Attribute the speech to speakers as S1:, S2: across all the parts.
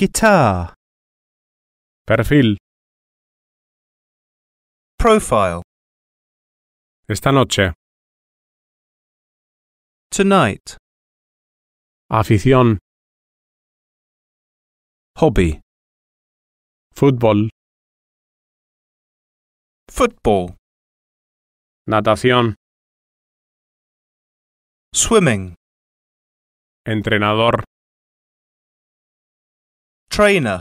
S1: Guitar. Perfil. Profile. Esta noche. Tonight. Afición. Hobby. Fútbol. Football. Natación. Swimming. Entrenador trainer.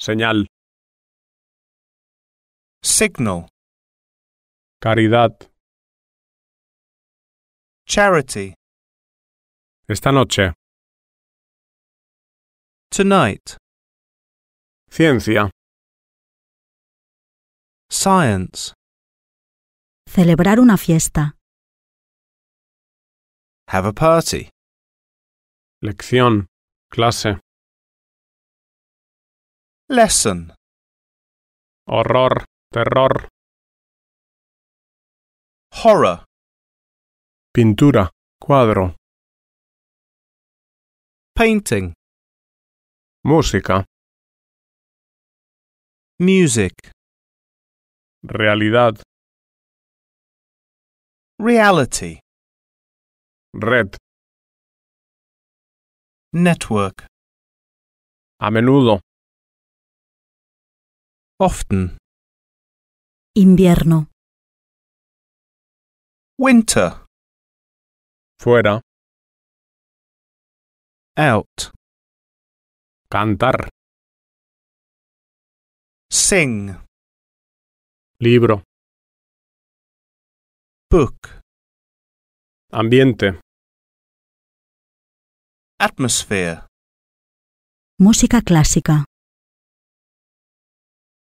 S1: Señal. Signal. Caridad. Charity. Esta noche. Tonight. Ciencia. Science. Celebrar una fiesta. Have a party. Lección. Clase. Lesson Horror, terror Horror Pintura, cuadro Painting Música Music Realidad Reality Red Network A menudo Often. Invierno. Winter. Fuera. Out. Cantar. Sing. Libro. Book. Ambiente. Atmosphere. Música clásica.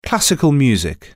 S1: classical music